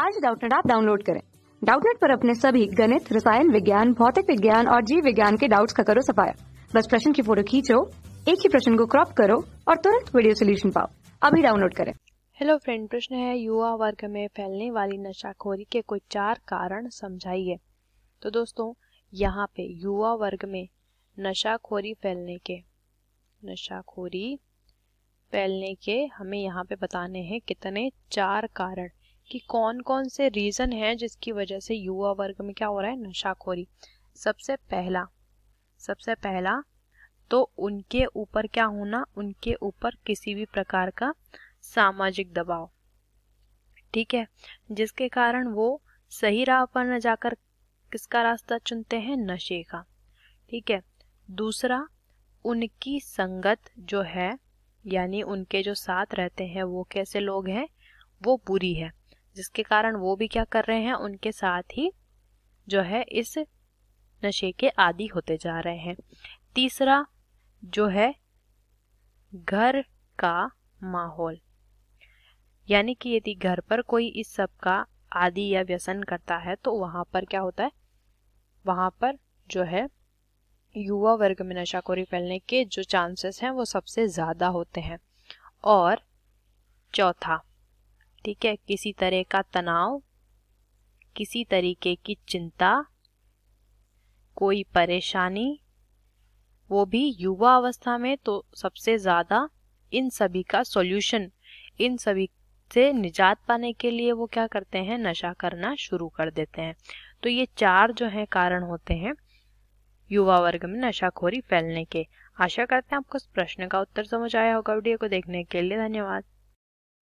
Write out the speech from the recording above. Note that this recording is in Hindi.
आज डाउटनेट आप डाउनलोड करें डाउटनेट पर अपने सभी गणित रसायन विज्ञान भौतिक विज्ञान और जीव विज्ञान के डाउट्स का करो सफाया बस प्रश्न की फोटो खींचो एक ही प्रश्न को क्रॉप करो और तुरंत वीडियो सोल्यूशन पाओ अभी डाउनलोड करें हेलो फ्रेंड प्रश्न है युवा वर्ग में फैलने वाली नशाखोरी के कोई चार कारण समझाइए तो दोस्तों यहाँ पे युवा वर्ग में नशाखोरी फैलने के नशाखोरी फैलने के हमें यहाँ पे बताने हैं कितने चार कारण कि कौन कौन से रीज़न हैं जिसकी वजह से युवा वर्ग में क्या हो रहा है नशाखोरी सबसे पहला सबसे पहला तो उनके ऊपर क्या होना उनके ऊपर किसी भी प्रकार का सामाजिक दबाव ठीक है जिसके कारण वो सही राह पर न जाकर किसका रास्ता चुनते हैं नशे का ठीक है दूसरा उनकी संगत जो है यानी उनके जो साथ रहते हैं वो कैसे लोग हैं वो बुरी है जिसके कारण वो भी क्या कर रहे हैं उनके साथ ही जो है इस नशे के आदि होते जा रहे हैं तीसरा जो है घर का माहौल यानी कि यदि घर पर कोई इस सब का आदि या व्यसन करता है तो वहाँ पर क्या होता है वहाँ पर जो है युवा वर्ग में नशाखोरी फैलने के जो चांसेस हैं वो सबसे ज़्यादा होते हैं और चौथा ठीक है किसी तरह का तनाव किसी तरीके की चिंता कोई परेशानी वो भी युवा अवस्था में तो सबसे ज़्यादा इन सभी का सॉल्यूशन इन सभी से निजात पाने के लिए वो क्या करते हैं नशा करना शुरू कर देते हैं तो ये चार जो है कारण होते हैं युवा वर्ग में नशाखोरी फैलने के आशा करते हैं आपको इस प्रश्न का उत्तर समझ आया होगा वीडियो को देखने के लिए धन्यवाद